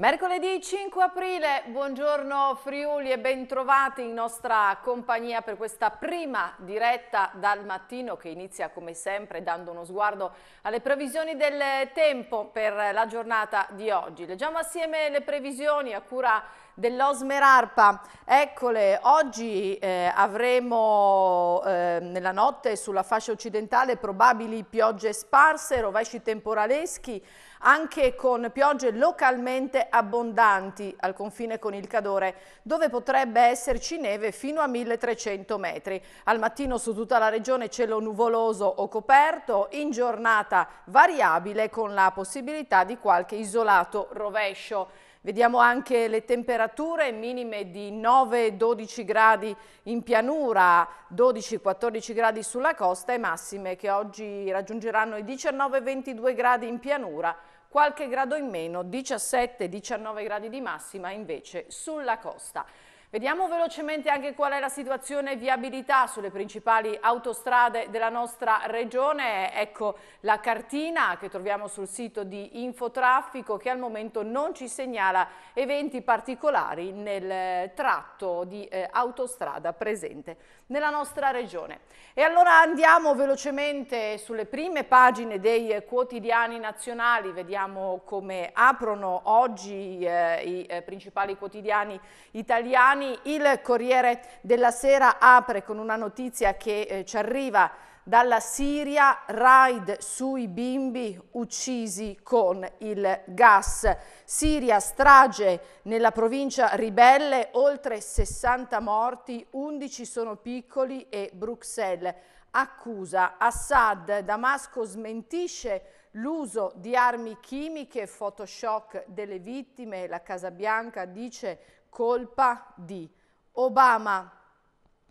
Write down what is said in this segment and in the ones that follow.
Mercoledì 5 aprile, buongiorno Friuli e bentrovati in nostra compagnia per questa prima diretta dal mattino che inizia come sempre dando uno sguardo alle previsioni del tempo per la giornata di oggi. Leggiamo assieme le previsioni a cura dell'Osmer Arpa. Eccole, oggi eh, avremo eh, nella notte sulla fascia occidentale probabili piogge sparse, rovesci temporaleschi, anche con piogge localmente abbondanti al confine con il Cadore, dove potrebbe esserci neve fino a 1300 metri. Al mattino su tutta la regione cielo nuvoloso o coperto, in giornata variabile con la possibilità di qualche isolato rovescio. Vediamo anche le temperature minime di 9-12 gradi in pianura, 12-14 gradi sulla costa e massime che oggi raggiungeranno i 19-22 gradi in pianura qualche grado in meno, 17-19 gradi di massima invece sulla costa. Vediamo velocemente anche qual è la situazione viabilità sulle principali autostrade della nostra regione. Ecco la cartina che troviamo sul sito di Infotraffico che al momento non ci segnala eventi particolari nel tratto di eh, autostrada presente nella nostra regione. E allora andiamo velocemente sulle prime pagine dei quotidiani nazionali, vediamo come aprono oggi eh, i eh, principali quotidiani italiani. Il Corriere della Sera apre con una notizia che eh, ci arriva dalla Siria, raid sui bimbi uccisi con il gas. Siria, strage nella provincia ribelle, oltre 60 morti, 11 sono piccoli e Bruxelles accusa Assad. Damasco smentisce l'uso di armi chimiche, Photoshop delle vittime, la Casa Bianca dice colpa di Obama.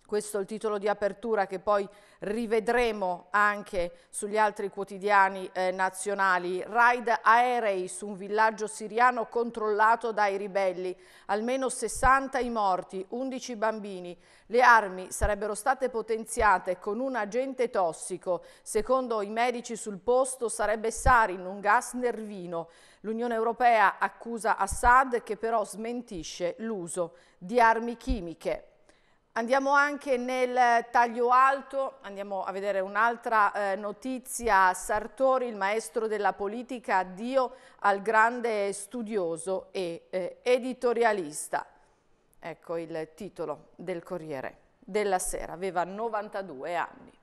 Questo è il titolo di apertura che poi rivedremo anche sugli altri quotidiani eh, nazionali. Raid aerei su un villaggio siriano controllato dai ribelli, almeno 60 i morti, 11 bambini. Le armi sarebbero state potenziate con un agente tossico. Secondo i medici sul posto sarebbe sarin, un gas nervino. L'Unione Europea accusa Assad che però smentisce l'uso di armi chimiche. Andiamo anche nel taglio alto, andiamo a vedere un'altra eh, notizia. Sartori, il maestro della politica, addio al grande studioso e eh, editorialista. Ecco il titolo del Corriere della Sera, aveva 92 anni.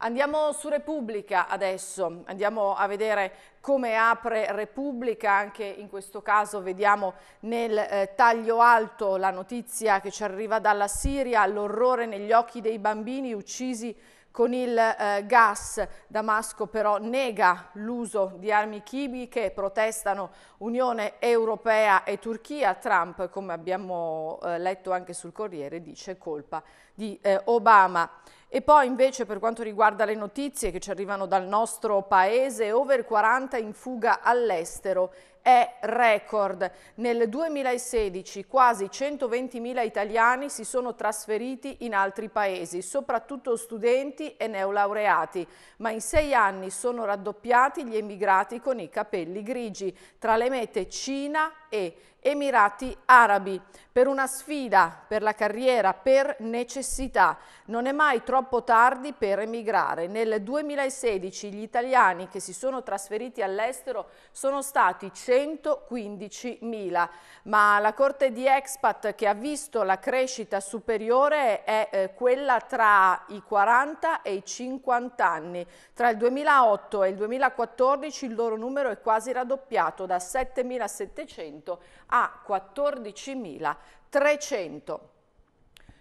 Andiamo su Repubblica adesso, andiamo a vedere come apre Repubblica, anche in questo caso vediamo nel eh, taglio alto la notizia che ci arriva dalla Siria, l'orrore negli occhi dei bambini uccisi con il eh, gas. Damasco però nega l'uso di armi chimiche, protestano Unione Europea e Turchia. Trump, come abbiamo eh, letto anche sul Corriere, dice colpa di eh, Obama. E poi invece per quanto riguarda le notizie che ci arrivano dal nostro paese, over 40 in fuga all'estero è record. Nel 2016 quasi 120.000 italiani si sono trasferiti in altri paesi, soprattutto studenti e neolaureati, ma in sei anni sono raddoppiati gli emigrati con i capelli grigi. Tra le mete Cina e Emirati Arabi per una sfida, per la carriera, per necessità. Non è mai troppo tardi per emigrare. Nel 2016 gli italiani che si sono trasferiti all'estero sono stati 115.000, ma la corte di expat che ha visto la crescita superiore è eh, quella tra i 40 e i 50 anni. Tra il 2008 e il 2014 il loro numero è quasi raddoppiato da 7.700 a a 14.300.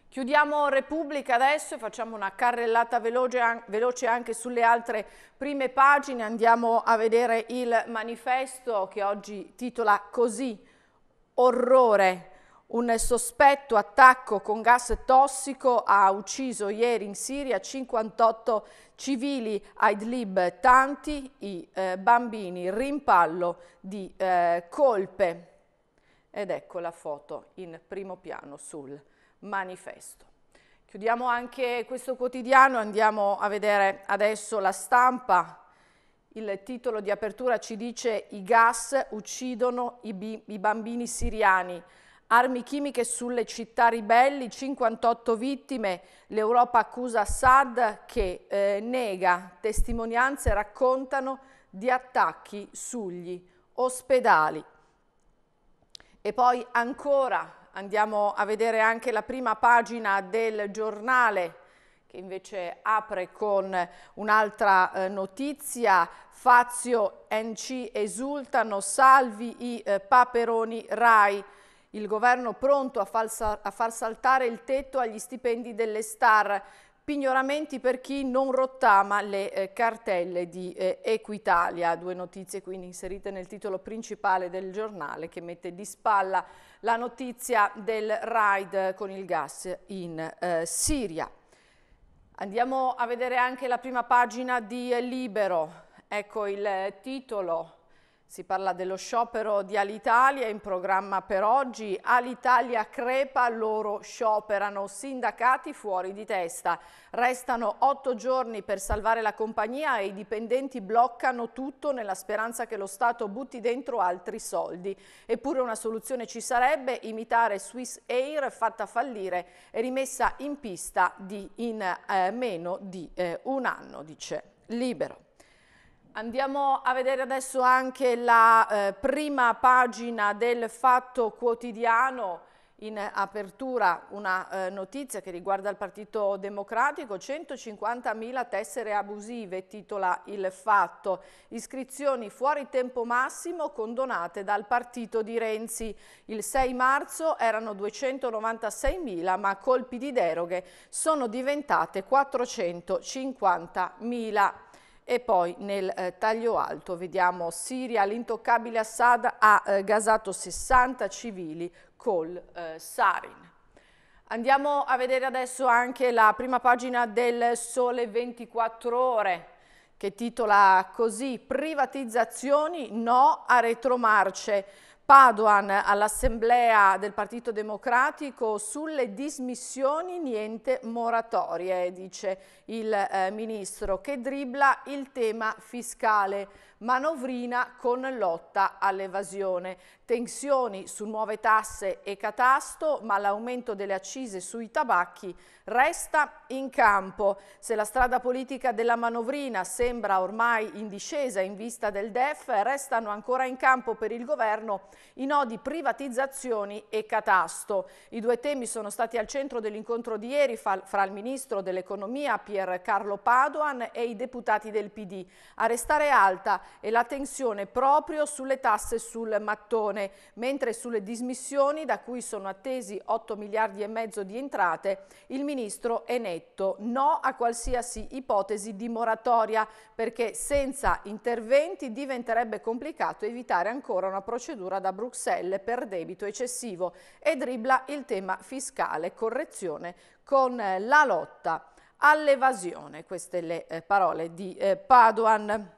Chiudiamo Repubblica adesso e facciamo una carrellata veloce, anche sulle altre prime pagine. Andiamo a vedere il manifesto che oggi titola così Orrore. Un sospetto attacco con gas tossico ha ucciso ieri in Siria 58 civili a Idlib, tanti i eh, bambini, rimpallo di eh, colpe ed ecco la foto in primo piano sul manifesto. Chiudiamo anche questo quotidiano, andiamo a vedere adesso la stampa. Il titolo di apertura ci dice i gas uccidono i, i bambini siriani. Armi chimiche sulle città ribelli, 58 vittime, l'Europa accusa Assad che eh, nega, testimonianze raccontano di attacchi sugli ospedali. E poi ancora andiamo a vedere anche la prima pagina del giornale che invece apre con un'altra eh, notizia. Fazio NC esultano, salvi i eh, paperoni RAI. Il governo pronto a, a far saltare il tetto agli stipendi delle star pignoramenti per chi non rottama le eh, cartelle di eh, Equitalia. Due notizie quindi inserite nel titolo principale del giornale che mette di spalla la notizia del raid con il gas in eh, Siria. Andiamo a vedere anche la prima pagina di eh, Libero. Ecco il eh, titolo si parla dello sciopero di Alitalia in programma per oggi. Alitalia crepa, loro scioperano, sindacati fuori di testa. Restano otto giorni per salvare la compagnia e i dipendenti bloccano tutto nella speranza che lo Stato butti dentro altri soldi. Eppure una soluzione ci sarebbe, imitare Swiss Air fatta fallire e rimessa in pista in eh, meno di eh, un anno, dice Libero. Andiamo a vedere adesso anche la eh, prima pagina del Fatto Quotidiano. In apertura una eh, notizia che riguarda il Partito Democratico, 150.000 tessere abusive, titola il fatto, iscrizioni fuori tempo massimo condonate dal partito di Renzi. Il 6 marzo erano 296.000 ma colpi di deroghe sono diventate 450.000. E poi nel eh, taglio alto vediamo Siria, l'intoccabile Assad ha eh, gasato 60 civili col eh, sarin. Andiamo a vedere adesso anche la prima pagina del Sole 24 Ore che titola così Privatizzazioni no a retromarce. Paduan all'Assemblea del Partito Democratico sulle dismissioni niente moratorie, dice il eh, Ministro, che dribla il tema fiscale, manovrina con lotta all'evasione tensioni su nuove tasse e catasto, ma l'aumento delle accise sui tabacchi resta in campo. Se la strada politica della manovrina sembra ormai in discesa in vista del DEF, restano ancora in campo per il governo i nodi privatizzazioni e catasto. I due temi sono stati al centro dell'incontro di ieri fra il ministro dell'economia Pier Carlo Paduan e i deputati del PD. A restare alta è la tensione proprio sulle tasse sul mattone Commissione, mentre sulle dismissioni, da cui sono attesi 8 miliardi e mezzo di entrate, il Ministro è netto, no a qualsiasi ipotesi di moratoria, perché senza interventi diventerebbe complicato evitare ancora una procedura da Bruxelles per debito eccessivo e dribla il tema fiscale, correzione con eh, la lotta all'evasione. Queste le eh, parole di eh, Paduan.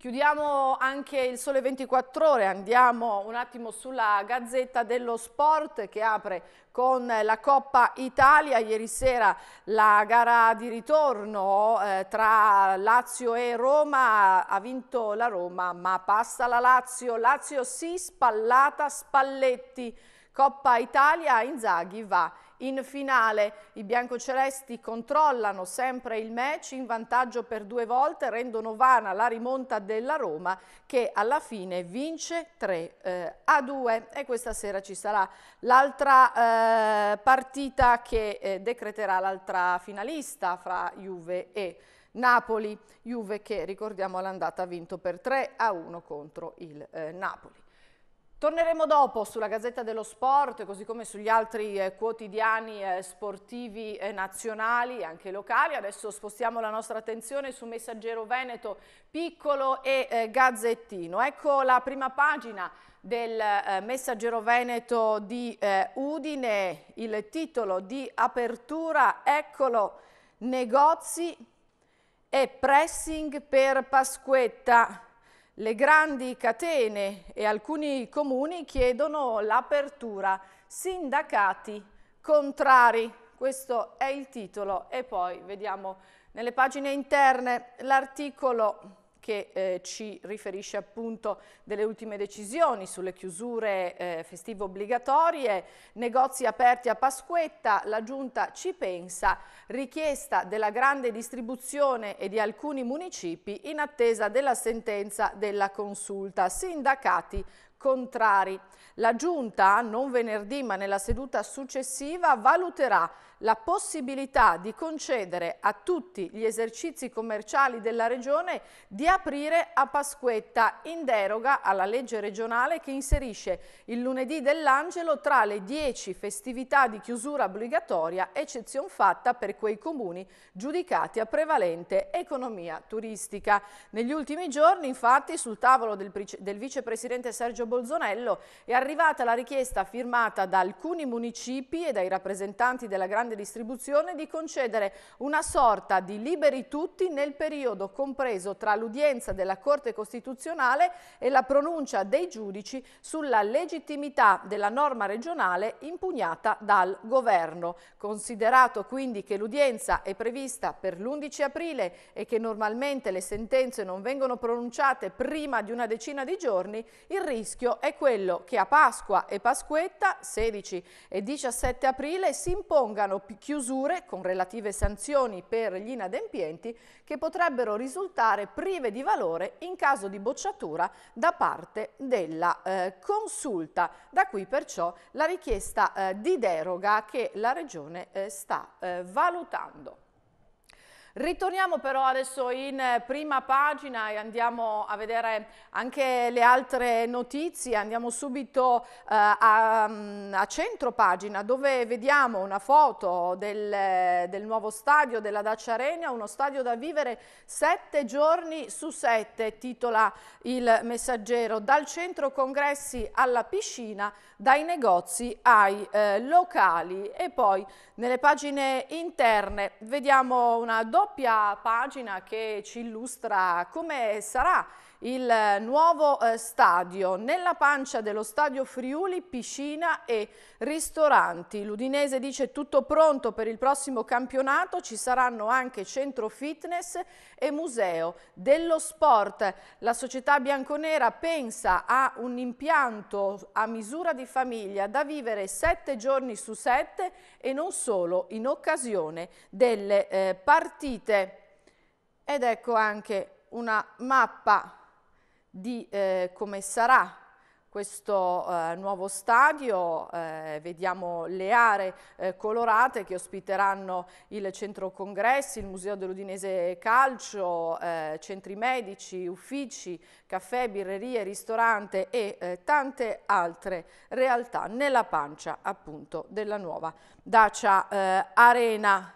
Chiudiamo anche il Sole 24 Ore, andiamo un attimo sulla Gazzetta dello Sport che apre con la Coppa Italia. Ieri sera la gara di ritorno eh, tra Lazio e Roma ha vinto la Roma ma passa la Lazio. Lazio si spallata Spalletti. Coppa Italia Inzaghi va in finale i biancocelesti controllano sempre il match in vantaggio per due volte, rendono vana la rimonta della Roma che alla fine vince 3 eh, a 2 e questa sera ci sarà l'altra eh, partita che eh, decreterà l'altra finalista fra Juve e Napoli, Juve che ricordiamo l'andata ha vinto per 3 a 1 contro il eh, Napoli. Torneremo dopo sulla Gazzetta dello Sport, così come sugli altri eh, quotidiani eh, sportivi eh, nazionali e anche locali. Adesso spostiamo la nostra attenzione su Messaggero Veneto, Piccolo e eh, Gazzettino. Ecco la prima pagina del eh, Messaggero Veneto di eh, Udine, il titolo di apertura, eccolo, negozi e pressing per Pasquetta le grandi catene e alcuni comuni chiedono l'apertura, sindacati contrari. Questo è il titolo e poi vediamo nelle pagine interne l'articolo che eh, ci riferisce appunto delle ultime decisioni sulle chiusure eh, festive obbligatorie, negozi aperti a Pasquetta, la Giunta ci pensa, richiesta della grande distribuzione e di alcuni municipi in attesa della sentenza della consulta, sindacati contrari. La Giunta, non venerdì ma nella seduta successiva, valuterà la possibilità di concedere a tutti gli esercizi commerciali della Regione di aprire a Pasquetta in deroga alla legge regionale che inserisce il lunedì dell'Angelo tra le 10 festività di chiusura obbligatoria, eccezion fatta per quei comuni giudicati a prevalente economia turistica. Negli ultimi giorni, infatti, sul tavolo del, del vicepresidente Sergio Bolzonello è arrivata la richiesta firmata da alcuni municipi e dai rappresentanti della grande grande distribuzione di concedere una sorta di liberi tutti nel periodo compreso tra l'udienza della Corte Costituzionale e la pronuncia dei giudici sulla legittimità della norma regionale impugnata dal Governo. Considerato quindi che l'udienza è prevista per l'11 aprile e che normalmente le sentenze non vengono pronunciate prima di una decina di giorni, il rischio è quello che a Pasqua e Pasquetta, 16 e 17 aprile, si impongano chiusure con relative sanzioni per gli inadempienti che potrebbero risultare prive di valore in caso di bocciatura da parte della eh, consulta. Da qui perciò la richiesta eh, di deroga che la Regione eh, sta eh, valutando. Ritorniamo però adesso in eh, prima pagina e andiamo a vedere anche le altre notizie, andiamo subito eh, a, mm, a centro pagina dove vediamo una foto del, eh, del, nuovo stadio della Dacia Arena, uno stadio da vivere sette giorni su sette, titola il messaggero, dal centro congressi alla piscina dai negozi ai eh, locali e poi nelle pagine interne vediamo una doppia pagina che ci illustra come sarà il eh, nuovo eh, stadio. Nella pancia dello stadio Friuli, piscina e ristoranti. L'Udinese dice tutto pronto per il prossimo campionato, ci saranno anche centro fitness e museo dello sport. La società bianconera pensa a un impianto a misura di famiglia da vivere sette giorni su sette e non solo in occasione delle eh, partite. Ed ecco anche una mappa di eh, come sarà questo eh, nuovo stadio, eh, vediamo le aree eh, colorate che ospiteranno il centro congressi, il museo dell'Udinese Calcio, eh, centri medici, uffici, caffè, birrerie, ristorante e eh, tante altre realtà nella pancia appunto della nuova Dacia eh, Arena.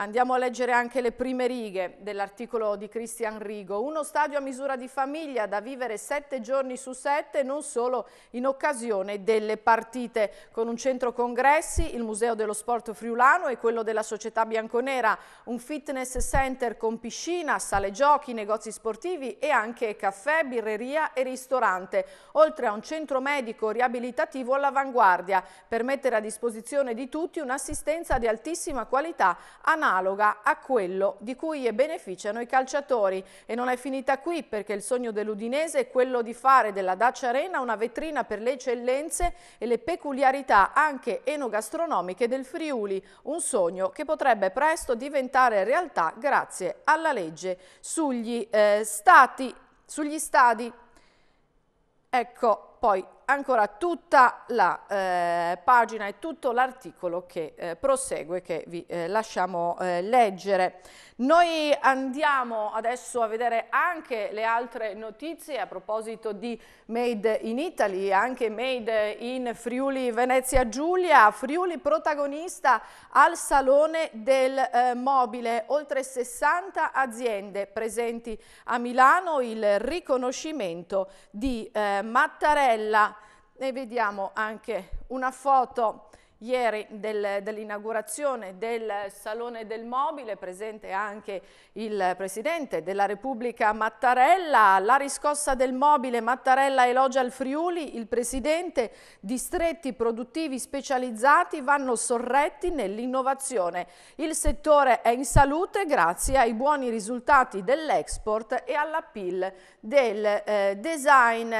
Andiamo a leggere anche le prime righe dell'articolo di Cristian Rigo. Uno stadio a misura di famiglia da vivere sette giorni su sette, non solo in occasione delle partite. Con un centro congressi, il Museo dello Sport Friulano e quello della Società Bianconera, un fitness center con piscina, sale giochi, negozi sportivi e anche caffè, birreria e ristorante, oltre a un centro medico riabilitativo all'avanguardia per mettere a disposizione di tutti un'assistenza di altissima qualità a Napoli analoga a quello di cui beneficiano i calciatori. E non è finita qui perché il sogno dell'Udinese è quello di fare della Dacia Arena una vetrina per le eccellenze e le peculiarità anche enogastronomiche del Friuli, un sogno che potrebbe presto diventare realtà grazie alla legge sugli, eh, stati, sugli stadi. Ecco, poi ancora tutta la eh, pagina e tutto l'articolo che eh, prosegue che vi eh, lasciamo eh, leggere. Noi andiamo adesso a vedere anche le altre notizie a proposito di Made in Italy, anche Made in Friuli Venezia Giulia, Friuli protagonista al Salone del eh, Mobile, oltre 60 aziende presenti a Milano, il riconoscimento di eh, Mattarella e vediamo anche una foto ieri del, dell'inaugurazione del Salone del Mobile, presente anche il Presidente della Repubblica Mattarella, la riscossa del mobile Mattarella elogia il Friuli, il Presidente, distretti produttivi specializzati vanno sorretti nell'innovazione. Il settore è in salute grazie ai buoni risultati dell'export e alla PIL del eh, design.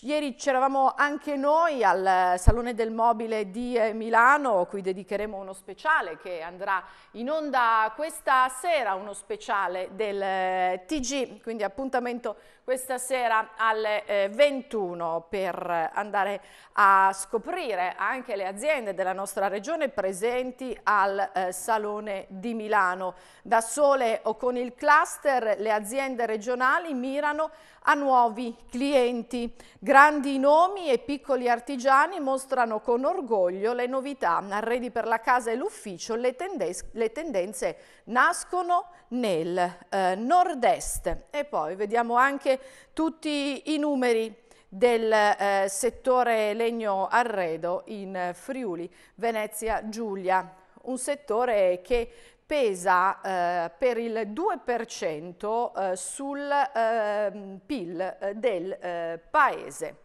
Ieri c'eravamo anche noi al eh, Salone del Mobile di eh, Milano, cui dedicheremo uno speciale che andrà in onda questa sera, uno speciale del eh, TG, quindi appuntamento questa sera alle eh, 21 per andare a scoprire anche le aziende della nostra regione presenti al eh, Salone di Milano. Da sole o con il cluster le aziende regionali mirano a nuovi clienti. Grandi nomi e piccoli artigiani mostrano con orgoglio le novità. Arredi per la casa e l'ufficio, le, le, tendenze nascono nel eh, nord-est. E poi vediamo anche tutti i numeri del eh, settore legno arredo in eh, Friuli, Venezia, Giulia, un settore che pesa eh, per il 2% eh, sul ehm, PIL eh, del eh, paese.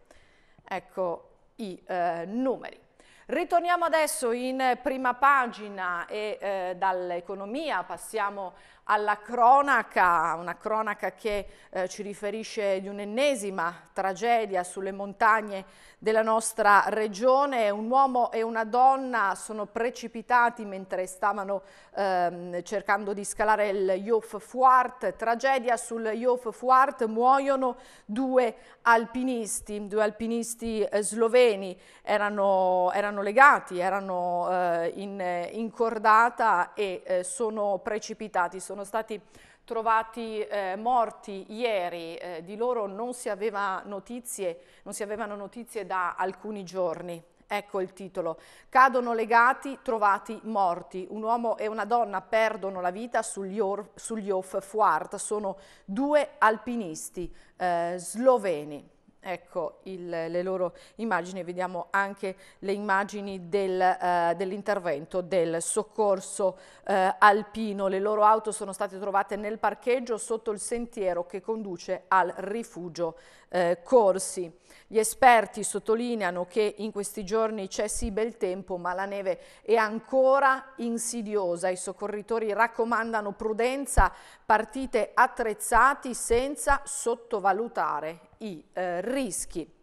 Ecco i numeri. Ritorniamo adesso in prima pagina e eh, dall'economia passiamo alla cronaca, una cronaca che eh, ci riferisce di un'ennesima tragedia sulle montagne della nostra regione. Un uomo e una donna sono precipitati mentre stavano ehm, cercando di scalare il Jof Fuart. Tragedia sul Jof Fuart, muoiono due alpinisti, due alpinisti eh, sloveni, erano, erano, legati, erano eh, in, eh, in, cordata e eh, sono precipitati sono stati trovati eh, morti ieri, eh, di loro non si, aveva notizie, non si avevano notizie da alcuni giorni. Ecco il titolo. Cadono legati, trovati morti. Un uomo e una donna perdono la vita sugli, Or- sugli Off Fuart. Sono due alpinisti eh, sloveni ecco il, le loro immagini, vediamo anche le immagini del, eh, dell'intervento del soccorso eh, alpino, le loro auto sono state trovate nel parcheggio sotto il sentiero che conduce al rifugio eh, Corsi. Gli esperti sottolineano che in questi giorni c'è sì bel tempo ma la neve è ancora insidiosa, i soccorritori raccomandano prudenza, partite attrezzati senza sottovalutare i eh, rischi.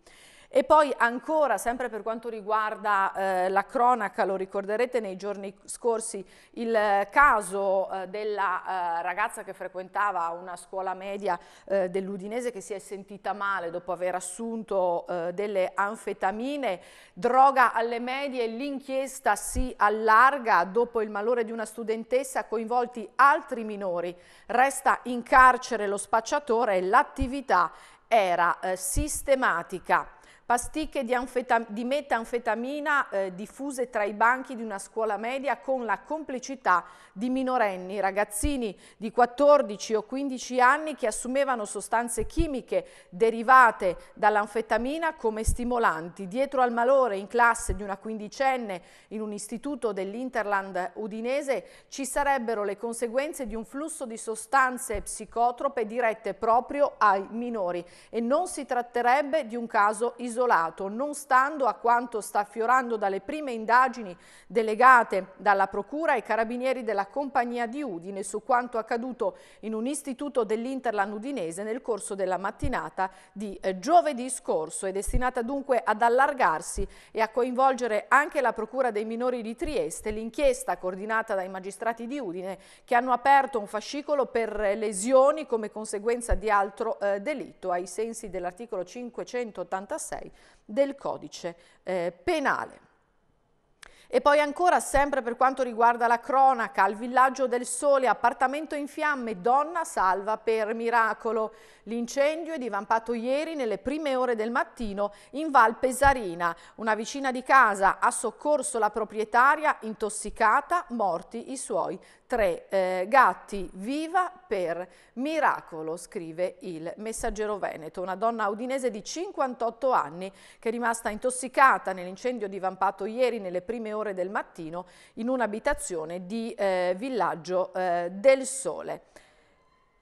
E poi ancora, sempre per quanto riguarda eh, la cronaca, lo ricorderete nei giorni scorsi, il eh, caso eh, della eh, ragazza che frequentava una scuola media eh, dell'Udinese che si è sentita male dopo aver assunto delle anfetamine, droga alle medie, l'inchiesta si allarga dopo il malore di una studentessa, coinvolti altri minori, resta in carcere lo spacciatore e l'attività era eh, sistematica pasticche di, di metanfetamina eh, diffuse tra i banchi di una scuola media con la complicità di minorenni, ragazzini di 14 o 15 anni che assumevano sostanze chimiche derivate dall'anfetamina come stimolanti. Dietro al malore in classe di una quindicenne in un istituto dell'Interland udinese ci sarebbero le conseguenze di un flusso di sostanze psicotrope dirette proprio ai minori e non si tratterebbe di un caso isolato isolato, non stando a quanto sta affiorando dalle prime indagini delegate dalla Procura ai carabinieri della compagnia di Udine su quanto accaduto in un istituto dell'Interland udinese nel corso della mattinata di eh, giovedì scorso. È destinata dunque ad allargarsi e a coinvolgere anche la Procura dei minori di Trieste, l'inchiesta coordinata dai magistrati di Udine che hanno aperto un fascicolo per lesioni come conseguenza di altro eh, delitto ai sensi dell'articolo 586 6 del codice eh, penale. E poi ancora, sempre per quanto riguarda la cronaca, al villaggio del Sole, appartamento in fiamme, donna salva per miracolo. L'incendio è divampato ieri nelle prime ore del mattino in Val Pesarina. Una vicina di casa ha soccorso la proprietaria intossicata, morti i suoi 3. Eh, Gatti viva per miracolo, scrive il messaggero Veneto, una donna udinese di 58 anni che è rimasta intossicata nell'incendio divampato ieri nelle prime ore del mattino in un'abitazione di eh, Villaggio eh, del Sole.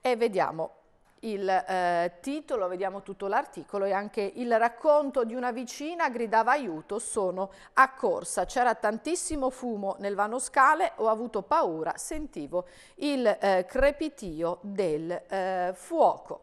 E vediamo il eh, titolo, vediamo tutto l'articolo e anche il racconto di una vicina gridava aiuto, sono a corsa, c'era tantissimo fumo nel vano scale, ho avuto paura, sentivo il eh, crepitio del eh, fuoco.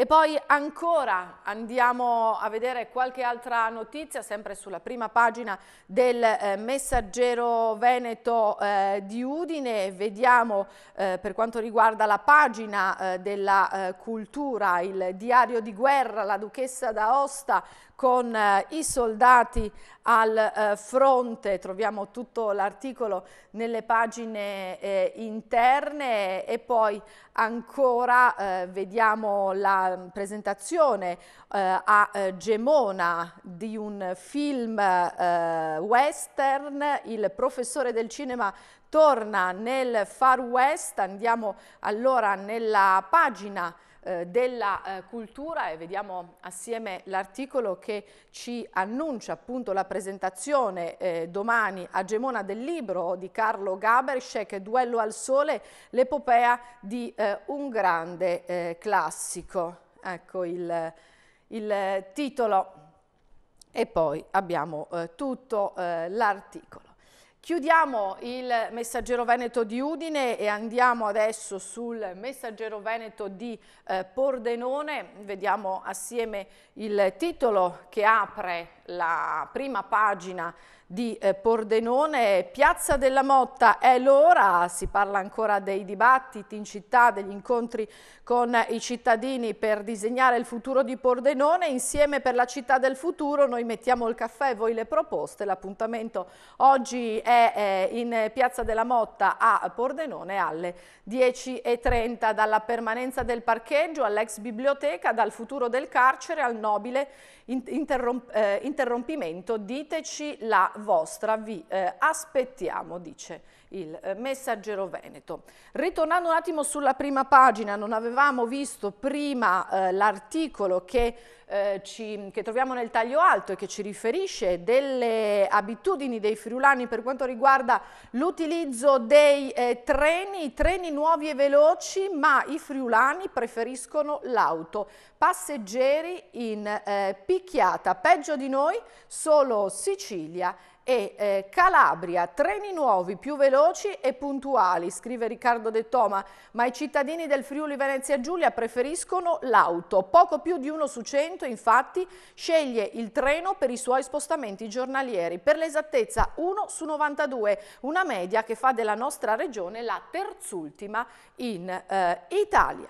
E poi ancora andiamo a vedere qualche altra notizia, sempre sulla prima pagina del eh, Messaggero Veneto eh, di Udine. Vediamo eh, per quanto riguarda la pagina eh, della eh, cultura, il diario di guerra, la duchessa d'Aosta con eh, i soldati al eh, fronte, troviamo tutto l'articolo nelle pagine eh, interne e poi ancora eh, vediamo la presentazione eh, a eh, Gemona di un film western, il professore del cinema torna nel Far West, andiamo allora nella pagina eh, della eh, cultura e vediamo assieme l'articolo che ci annuncia appunto la presentazione eh, domani a Gemona del libro di Carlo Gaberschek, Duello al sole, l'epopea di eh, un grande eh, classico. Ecco il, il, eh, titolo e poi abbiamo tutto l'articolo. Chiudiamo il Messaggero Veneto di Udine e andiamo adesso sul Messaggero Veneto di eh, Pordenone. Vediamo assieme il titolo che apre la prima pagina di eh, Pordenone, Piazza della Motta è l'ora, si parla ancora dei dibattiti in città, degli incontri con i cittadini per disegnare il futuro di Pordenone, insieme per la città del futuro noi mettiamo il caffè, e voi le proposte, l'appuntamento oggi è eh, in Piazza della Motta a Pordenone alle 10.30, dalla permanenza del parcheggio all'ex biblioteca, dal futuro del carcere al nobile eh, interrompimento, diteci la vostra vi eh, aspettiamo, dice il eh, messaggero veneto. Ritornando un attimo sulla prima pagina, non avevamo visto prima eh, l'articolo che, eh, che, troviamo nel taglio alto e che ci riferisce delle abitudini dei friulani per quanto riguarda l'utilizzo dei eh, treni, treni nuovi e veloci, ma i friulani preferiscono l'auto. Passeggeri in eh, picchiata, peggio di noi solo Sicilia e eh, Calabria, treni nuovi più veloci e puntuali, scrive Riccardo De Toma, ma i cittadini del Friuli Venezia Giulia preferiscono l'auto. Poco più di uno su cento infatti sceglie il treno per i suoi spostamenti giornalieri, per l'esattezza 1 su 92, una media che fa della nostra regione la terzultima in eh, Italia.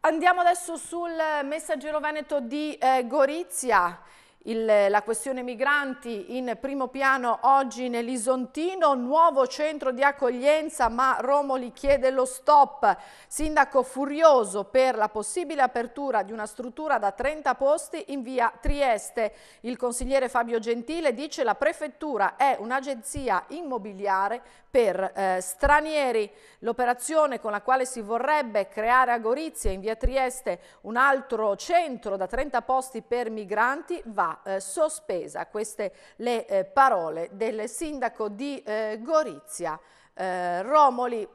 Andiamo adesso sul messaggero veneto di eh, Gorizia. Il, la questione migranti in primo piano oggi nell'Isontino, nuovo centro di accoglienza ma Romoli chiede lo stop, sindaco furioso per la possibile apertura di una struttura da 30 posti in via Trieste. Il consigliere Fabio Gentile dice la prefettura è un'agenzia immobiliare per eh, stranieri. L'operazione con la quale si vorrebbe creare a Gorizia in via Trieste un altro centro da 30 posti per migranti va eh, sospesa. Queste le eh, parole del sindaco di eh, Gorizia, eh, Romoli.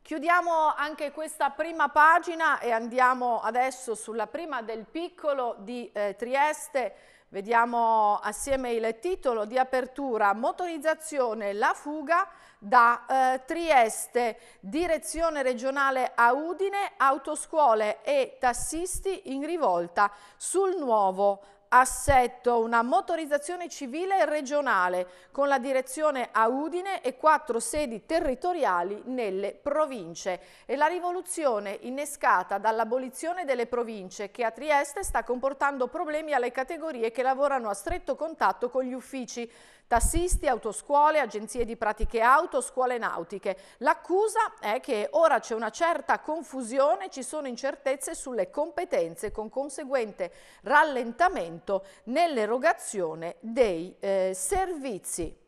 Chiudiamo anche questa prima pagina e andiamo adesso sulla prima del piccolo di eh, Trieste. Vediamo assieme il titolo di apertura, motorizzazione, la fuga da eh, Trieste, direzione regionale a Udine, autoscuole e tassisti in rivolta sul nuovo assetto una motorizzazione civile regionale con la direzione a Udine e quattro sedi territoriali nelle province. E la rivoluzione innescata dall'abolizione delle province che a Trieste sta comportando problemi alle categorie che lavorano a stretto contatto con gli uffici tassisti, autoscuole, agenzie di pratiche auto, scuole nautiche. L'accusa è che ora c'è una certa confusione, ci sono incertezze sulle competenze con conseguente rallentamento nell'erogazione dei eh, servizi.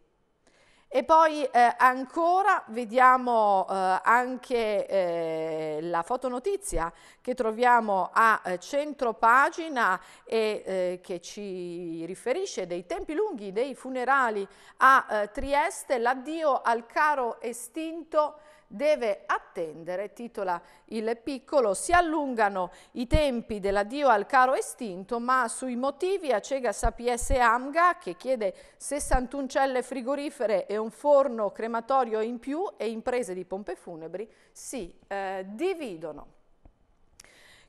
E poi eh, ancora vediamo eh, anche eh, la fotonotizia che troviamo a eh, centro pagina e eh, che ci riferisce dei tempi lunghi dei funerali a eh, Trieste, l'addio al caro estinto deve attendere, titola il piccolo, si allungano i tempi dell'addio al caro estinto, ma sui motivi a Sapies e Amga, che chiede 61 celle frigorifere e un forno crematorio in più e imprese di pompe funebri, si eh, dividono.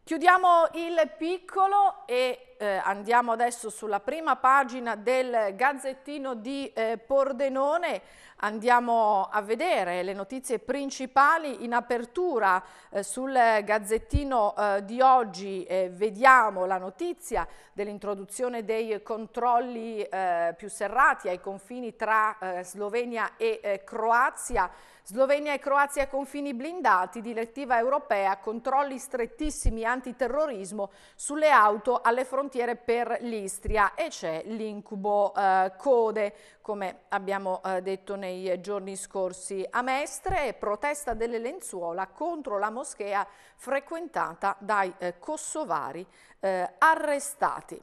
Chiudiamo il piccolo e eh, andiamo adesso sulla prima pagina del Gazzettino di eh, Pordenone. Andiamo a vedere le notizie principali in apertura eh, sul Gazzettino eh, di oggi. vediamo la notizia dell'introduzione dei controlli eh, più serrati ai confini tra eh, Slovenia e Croazia Slovenia e Croazia confini blindati, direttiva europea, controlli strettissimi antiterrorismo sulle auto alle frontiere per l'Istria e c'è l'incubo eh, code, come abbiamo eh, detto nei giorni scorsi. A Mestre protesta delle lenzuola contro la moschea frequentata dai eh, kosovari eh, arrestati.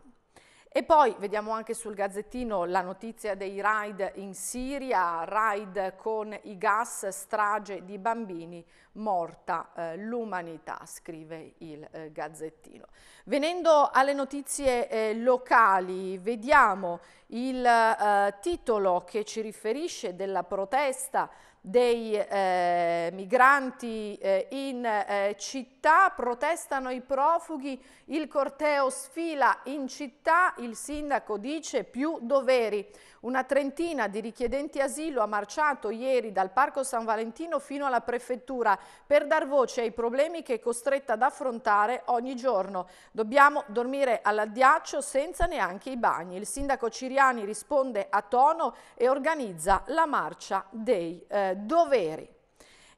E poi vediamo anche sul Gazzettino la notizia dei raid in Siria, raid con i gas, strage di bambini, morta eh, l'umanità, scrive il eh, Gazzettino. Venendo alle notizie eh, locali, vediamo il eh, titolo che ci riferisce della protesta dei eh, migranti eh, in eh, città, protestano i profughi, il corteo sfila in città, il sindaco dice più doveri. Una trentina di richiedenti asilo ha marciato ieri dal Parco San Valentino fino alla Prefettura per dar voce ai problemi che è costretta ad affrontare ogni giorno. Dobbiamo dormire all'addiaccio senza neanche i bagni. Il sindaco Ciriani risponde a tono e organizza la marcia dei eh, doveri.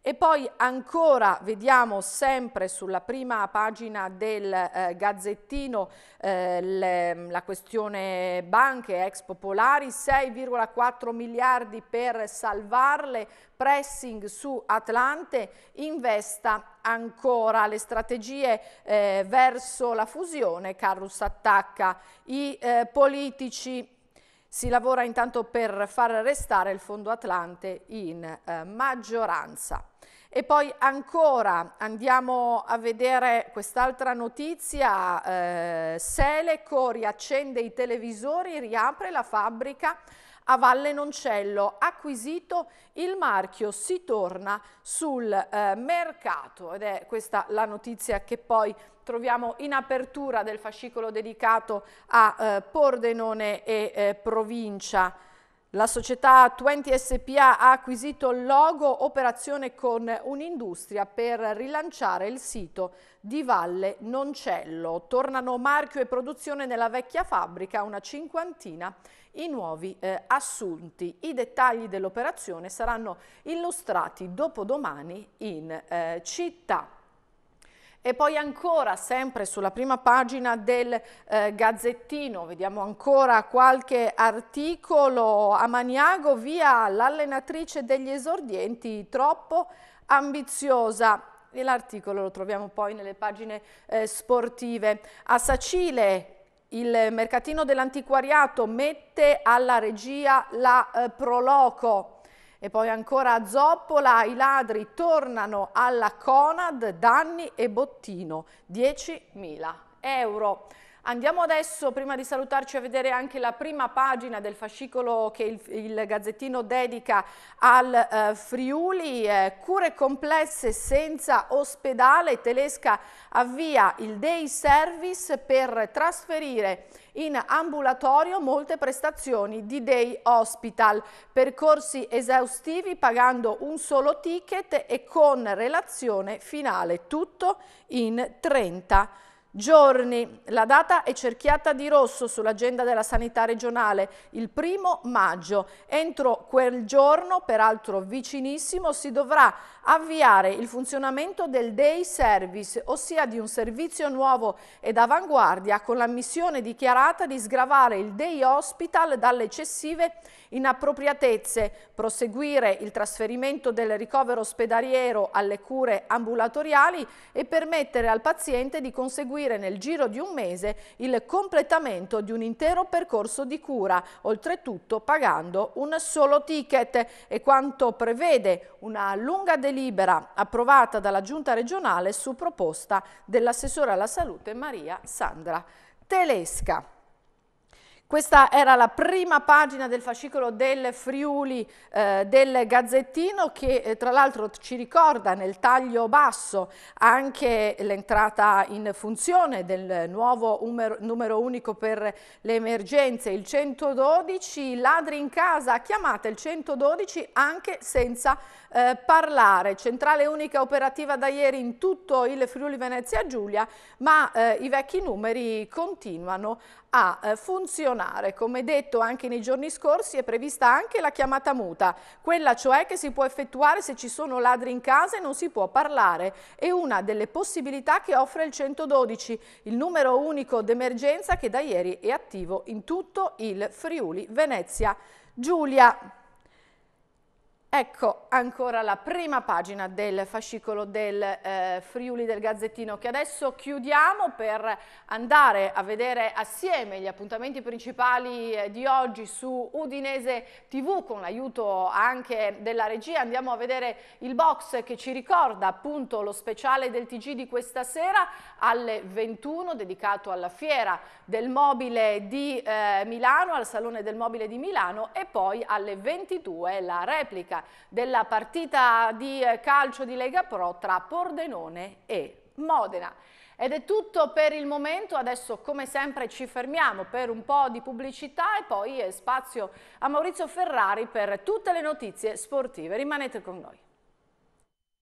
E poi ancora vediamo sempre sulla prima pagina del eh, Gazzettino eh, le, la questione banche, ex popolari, 6,4 miliardi per salvarle, pressing su Atlante, investa ancora le strategie eh, verso la fusione, Carrus attacca i eh, politici si lavora intanto per far restare il Fondo Atlante in eh, maggioranza. E poi ancora andiamo a vedere quest'altra notizia, eh, Seleco riaccende i televisori, riapre la fabbrica a Valle Noncello, acquisito il marchio, si torna sul eh, mercato ed è questa la notizia che poi troviamo in apertura del fascicolo dedicato a eh, Pordenone e eh, provincia. La società 20 SPA ha acquisito il logo operazione con un'industria per rilanciare il sito di Valle Noncello. Tornano marchio e produzione nella vecchia fabbrica, una cinquantina i nuovi eh, assunti. I dettagli dell'operazione saranno illustrati dopodomani in eh, città. E poi ancora, sempre sulla prima pagina del eh, Gazzettino, vediamo ancora qualche articolo. A Maniago via l'allenatrice degli esordienti, troppo ambiziosa. L'articolo lo troviamo poi nelle pagine eh, sportive. A Sacile il mercatino dell'antiquariato mette alla regia la eh, Proloco e poi ancora a Zoppola i ladri tornano alla Conad, danni e bottino 10.000 euro. Andiamo adesso, prima di salutarci, a vedere anche la prima pagina del fascicolo che il, il Gazzettino dedica al eh, Friuli. Eh, cure complesse senza ospedale. Telesca avvia il day service per trasferire in ambulatorio molte prestazioni di day hospital. Percorsi esaustivi pagando un solo ticket e con relazione finale. Tutto in 30 minuti giorni. La data è cerchiata di rosso sull'agenda della sanità regionale, il primo maggio. Entro quel giorno, peraltro vicinissimo, si dovrà avviare il funzionamento del Day Service, ossia di un servizio nuovo ed avanguardia con la missione dichiarata di sgravare il Day Hospital dalle eccessive inappropriatezze, proseguire il trasferimento del ricovero ospedaliero alle cure ambulatoriali e permettere al paziente di conseguire nel giro di un mese il completamento di un intero percorso di cura, oltretutto pagando un solo ticket e quanto prevede una lunga deliberazione delibera approvata dalla Giunta regionale su proposta dell'assessore alla salute Maria Sandra Telesca. Questa era la prima pagina del fascicolo del Friuli eh, del Gazzettino che eh, tra l'altro ci ricorda nel taglio basso anche l'entrata in funzione del nuovo numero, numero unico per le emergenze, il 112, ladri in casa, chiamate il 112 anche senza eh, parlare. Centrale unica operativa da ieri in tutto il Friuli Venezia Giulia, ma eh, i vecchi numeri continuano a eh, funzionare. Come detto anche nei giorni scorsi è prevista anche la chiamata muta, quella cioè che si può effettuare se ci sono ladri in casa e non si può parlare. È una delle possibilità che offre il 112, il numero unico d'emergenza che da ieri è attivo in tutto il Friuli Venezia Giulia. Ecco ancora la prima pagina del fascicolo del eh, Friuli del Gazzettino che adesso chiudiamo per andare a vedere assieme gli appuntamenti principali eh, di oggi su Udinese TV con l'aiuto anche della regia. Andiamo a vedere il box che ci ricorda appunto lo speciale del TG di questa sera alle 21 dedicato alla fiera del mobile di eh, Milano, al Salone del Mobile di Milano e poi alle 22 la replica della partita di eh, calcio di Lega Pro tra Pordenone e Modena. Ed è tutto per il momento, adesso come sempre ci fermiamo per un po' di pubblicità e poi eh, spazio a Maurizio Ferrari per tutte le notizie sportive. Rimanete con noi.